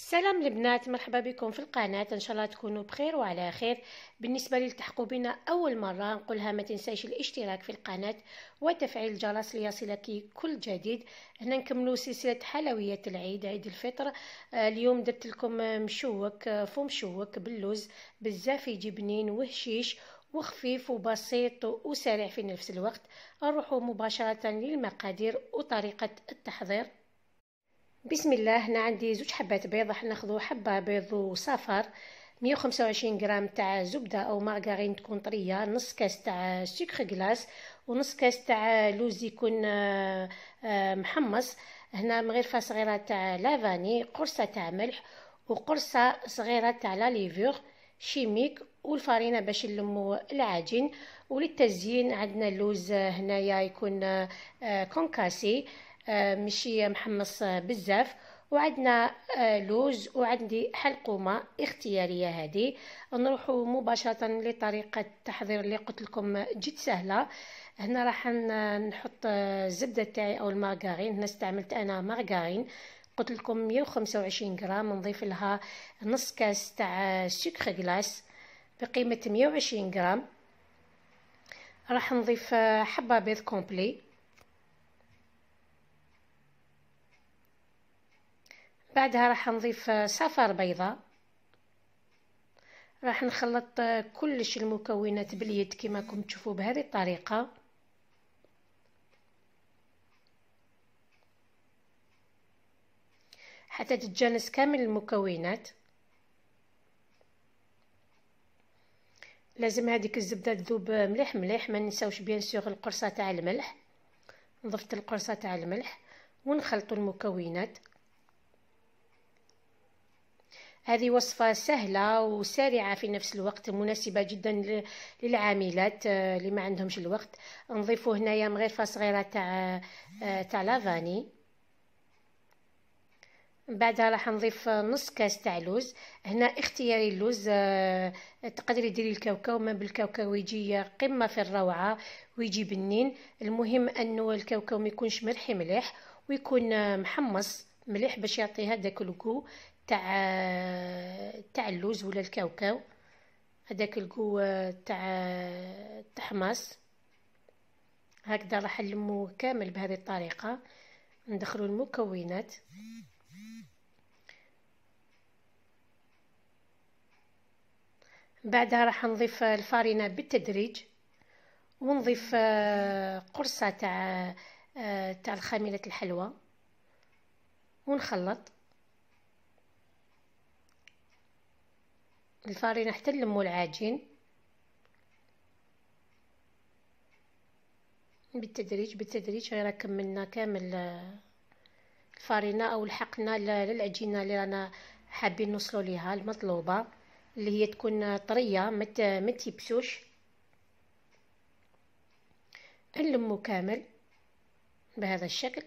السلام البنات مرحبا بكم في القناة ان شاء الله تكونوا بخير وعلى خير بالنسبة للتحقوا بنا اول مرة نقولها ما تنسيش الاشتراك في القناة وتفعيل الجرس ليصلك كل جديد هنا نكملوا سلسلة حلويات العيد عيد الفطر آه، اليوم درت لكم مشوك آه، فو مشوك باللوز بزاف يجي بنين وهشيش وخفيف وبسيط وسريع في نفس الوقت نروحوا مباشرة للمقادير وطريقة التحضير بسم الله هنا عندي زوج حبات بيض راح ناخذ حبه بيض وصفر 125 غرام تاع زبده او مارغرين تكون طريه نص كاس تاع سكر غلاس ونص كاس تاع لوز يكون آه، آه، محمص هنا مغرفه صغيره تاع لافاني قرصه تاع ملح وقرصه صغيره تاع لا ليفور شيميك والفرينه باش نلمو العجين وللتزيين عندنا اللوز آه، هنايا يكون كونكاسي آه، مشي محمص آه، بزاف وعندنا آه، لوز وعندي حلقومه اختياريه هذه نروحوا مباشره لطريقه التحضير اللي قلت لكم جد سهله هنا راح نحط الزبده تاعي او المارغرين هنا استعملت انا مارغرين قلت لكم 125 غرام نضيف لها نص كاس تاع سكر غلاس بقيمه 120 غرام راح نضيف حبه بيض كومبلي بعدها راح نضيف صفار بيضة راح نخلط كلش المكونات باليد كما كم تشوفوا بهذه الطريقه حتى تتجانس كامل المكونات لازم هذيك الزبده تذوب مليح مليح ما ننساوش بيان سيغ القرصه تاع الملح نضفت القرصه تاع الملح ونخلط المكونات هذه وصفة سهلة وسريعة في نفس الوقت مناسبة جدا للعاملات آه، اللي ما عندهمش الوقت نضيفوا هنايا مغرفة صغيرة تاع آه، تاع لافاني بعدها راح نضيف نص كاس تاع لوز هنا اختياري اللوز آه، تقدري ديري الكاوكاو ما بالكاوكاو يجي قمه في الروعه ويجي بنين المهم انه الكاوكاو ما يكونش مرحي مليح ويكون محمص مليح باش يعطي هذاك الكو تاع تاع اللوز ولا الكاوكاو هذاك القوة تاع التحماص هكذا راح نلمو كامل بهذه الطريقة ندخلو المكونات بعدها راح نضيف الفارينة بالتدريج ونضيف آه، قرصة تاع آه، تاع الخميرة الحلوى ونخلط الفرينة حتى نلمو العجين بالتدريج بالتدريج غير كملنا كامل آه، الفرينة او لحقنا للعجينة اللي رانا حابين نوصلو ليها المطلوبة اللي هي تكون طرية ما تيبسوش نلمو كامل بهذا الشكل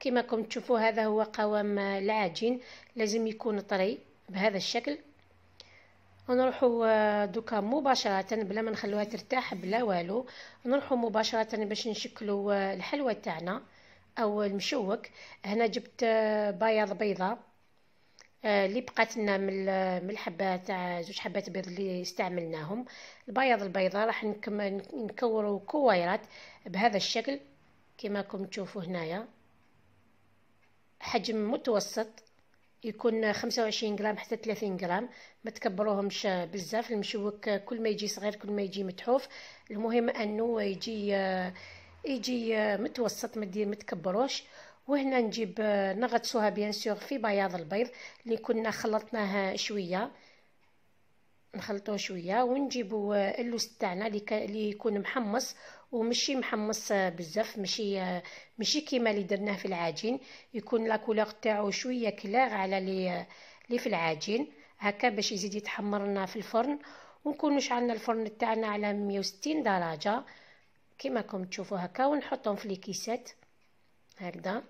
كما كنتم تشوفوا هذا هو قوام العجين لازم يكون طري بهذا الشكل ونروحوا آه، دوكا مباشرة بلا ما نخلوها ترتاح بلا والو نروحوا مباشرة باش نشكلوا آه، الحلوى تاعنا او المشوك هنا جبت آه، بياض بيضة اللي بقات لنا من الحبه تاع زوج حبات بيض اللي استعملناهم البياض البيضه راح نكورو كويرات بهذا الشكل كما راكم تشوفوا هنايا حجم متوسط يكون خمسة وعشرين غرام حتى ثلاثين غرام ما تكبروهمش بزاف المشوك كل ما يجي صغير كل ما يجي متحوف المهم انه يجي يجي متوسط ما دير ما تكبروش وهنا نجيب نغطسوها بيان سور في بياض البيض اللي كنا خلطناه شويه نخلطوه شويه ونجيبو آه، اللوز تاعنا اللي يكون محمص ومشي محمص آه، بزاف ماشي آه، ماشي كيما اللي درناه في العجين يكون لا كولور تاعو شويه كلاغ على اللي اللي في العجين هكا باش يزيد يتحمر لنا في الفرن ونكونوا شعلنا الفرن تاعنا على 160 درجه كيما راكم تشوفوا هكا ونحطهم في الكيسات هكذا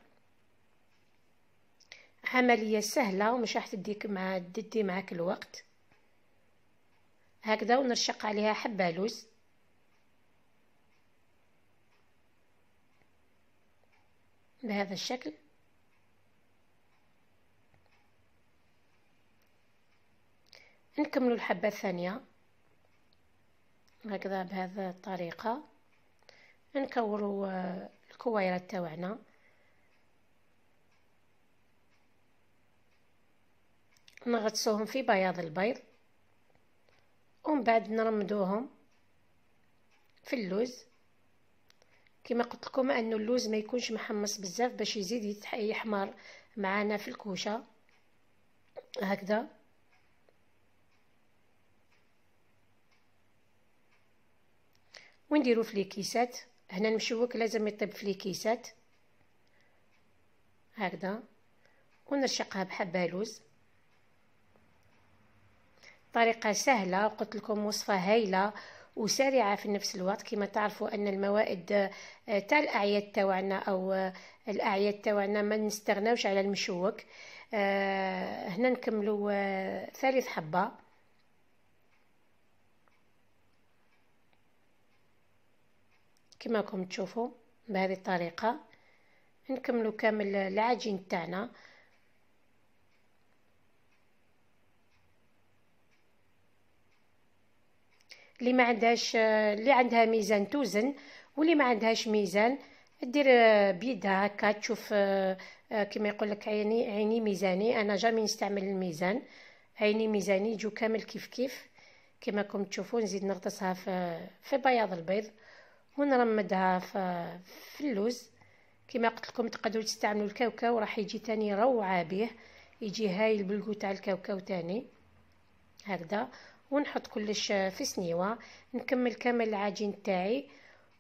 عمليه سهله ومش راح تديك مع تدي معاك الوقت هكذا ونرشق عليها حبة لوز بهذا الشكل نكملوا الحبة الثانية هكذا بهذه الطريقة نكوروا الكويرات تاعنا نغطسوهم في بياض البيض ومن بعد نرمدوهم في اللوز كما قلت لكم انه اللوز ما يكونش محمص بزاف باش يزيد يحمر معانا في الكوشه هكذا ونديرو في الكيسات هنا المشوك لازم يطيب في الكيسات هكذا ونرشقها بحبه لوز طريقه سهلة قلت لكم وصفة هايلة وسريعة في نفس الوقت كما تعرفوا أن الموائد آه، تاع الأعياد تاعنا أو آه، الأعياد تاعنا ما نستغناوش على المشوك آه، هنا نكملوا ثالث حبة كما راكم تشوفوا بهذه الطريقة نكملوا كامل العجين تاعنا اللي ما عندهاش اللي عندها ميزان توزن واللي ما عندهاش ميزان دير آه، بيدها هكا تشوف آه، آه، كما يقول لك عيني عيني ميزاني انا جامي نستعمل الميزان عيني ميزاني يجو كامل كيف كيف كما راكم تشوفوا نزيد نغطسها في في بياض البيض ونرمدها في, في اللوز كما قلت لكم تقدروا تستعملوا الكاوكاو راح يجي تاني روعه به يجي هايل بالقوت تاع الكاوكاو تاني هكذا ونحط كلش في سنيوه نكمل كامل العجين تاعي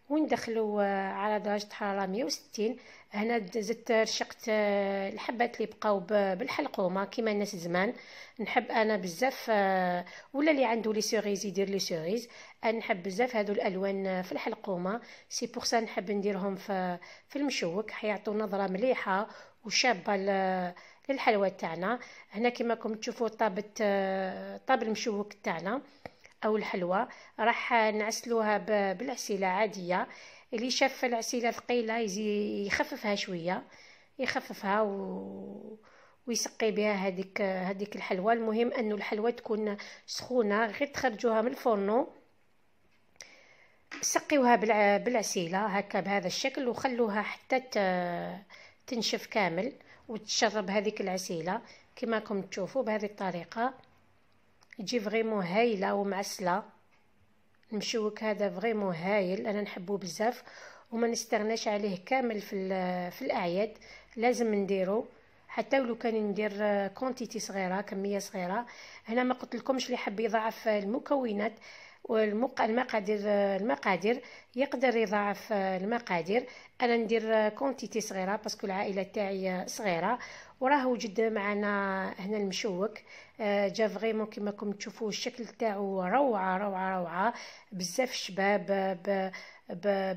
وندخلو آه، على درجة حرارة مية وستين هنا زدت رشقت آه، الحبات اللي بقاو بالحلقومة كيما الناس زمان نحب انا بزاف آه، ولا اللي عنده لي سوريز يدير لي سوريز انا نحب بزاف هادو الالوان في الحلقومة سي بوغ سا نحب نديرهم في في المشوك حيعطو نظرة مليحة وشابة للحلوى تاعنا هنا كيما راكم تشوفوا طابت طاب المشوك تاعنا او الحلوى راح نعسلوها بالعسيله عاديه اللي شاف العسيله ثقيله يخففها شويه يخففها و... ويسقي بها هذيك هذيك الحلوى المهم انه الحلوى تكون سخونه غير تخرجوها من الفرن سقيوها بالعسيله هكا بهذا الشكل وخلوها حتى تنشف كامل وتشرب هذيك العسيله كما راكم تشوفوا بهذه الطريقه تجي فريمون هايله ومعسله المشوك هذا فريمون هايل انا نحبه بزاف وما نستغناش عليه كامل في في الاعياد لازم نديرو حتى ولو كان ندير كونتيتي صغيره كميه صغيره هنا ما قلت لكمش اللي حب يضاعف المكونات والمقادير المقادير يقدر يضاعف آه، المقادير انا ندير كونتيتي آه، صغيره باسكو العائله تاعي آه، صغيره وراه وجد معنا هنا المشوك جا فريمون كيما راكم تشوفوا الشكل تاعو روعه روعه روعه بزاف شباب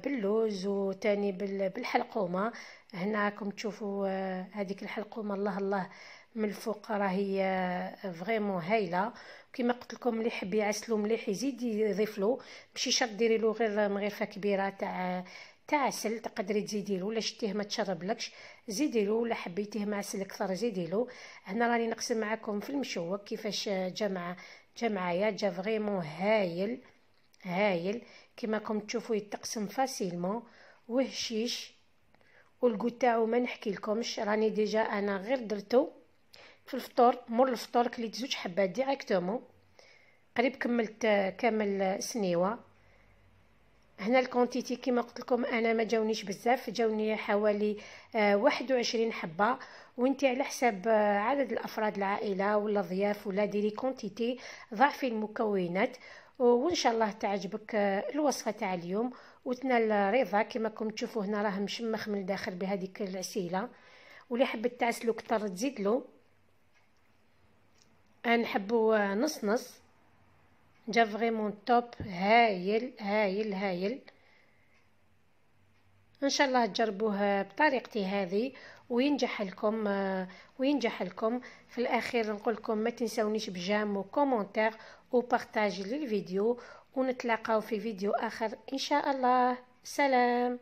باللوز وتاني بالحلقومه هنا راكم تشوفوا آه، هذيك الحلقومه الله الله من الفوق راهي آه، فريمون هايله كيما قلت لكم اللي يحب يعسلو مليح يزيد يضيف له ماشي شرط ديري له غير مغرفه كبيره تاع تاع عسل تقدري تزيدي له ولا شتيه ما تشربلكش زيدي له ولا حبيتيه مع عسل اكثر زيدي له هنا راني نقسم معكم في المشوك كيفاش آه، جا جمعايا جا معايا جا فريمون هايل هايل كيما راكم تشوفوا يتقسم فاسيلمون وهشيش والكو تاعو ما نحكي لكمش راني ديجا انا غير درتو في الفطور مور الفطور كليت زوج حبات ديريكتومون قريب كملت كامل سنيوه هنا الكونتيتي كما قلت لكم انا ما جاونيش بزاف جاوني حوالي آه، واحد وعشرين حبه وانت على حساب آه، عدد الافراد العائله ولا ضياف ولا ديري كونتيتي ضعفي المكونات وان شاء الله تعجبك آه، الوصفه تاع اليوم وتنال رضا كما راكم تشوفوا هنا راه مشمخ من الداخل بهذيك العسيله واللي حبت تعسلو كتر تزيد له نحبو نص نص جا فريمون توب هايل هايل هايل ان شاء الله تجربوه بطريقتي هذه وينجح لكم وينجح لكم في الاخير نقول لكم ما تنساونيش بجام وكومونتير وبارطاجي للفيديو ونتلاقاو في فيديو آخر إن شاء الله سلام